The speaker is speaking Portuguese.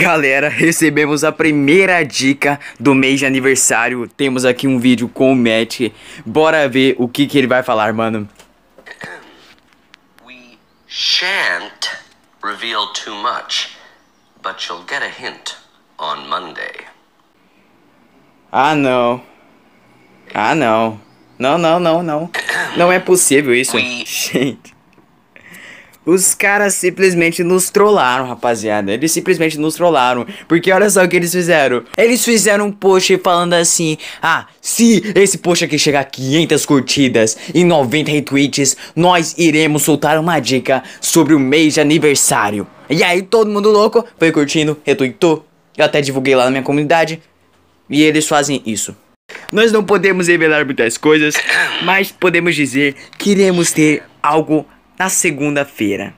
Galera, recebemos a primeira dica do mês de aniversário. Temos aqui um vídeo com o Matt. Bora ver o que, que ele vai falar, mano. We shan't reveal too much, but you'll get a hint on Monday. Ah, não. Ah, não. Não, não, não, não. Não é possível isso. Gente. Os caras simplesmente nos trollaram, rapaziada. Eles simplesmente nos trollaram. Porque olha só o que eles fizeram. Eles fizeram um post falando assim: Ah, se esse post aqui chegar a 500 curtidas e 90 retweets, nós iremos soltar uma dica sobre o mês de aniversário. E aí todo mundo louco foi curtindo, retweetou. Eu até divulguei lá na minha comunidade. E eles fazem isso. Nós não podemos revelar muitas coisas, mas podemos dizer que iremos ter algo na segunda-feira.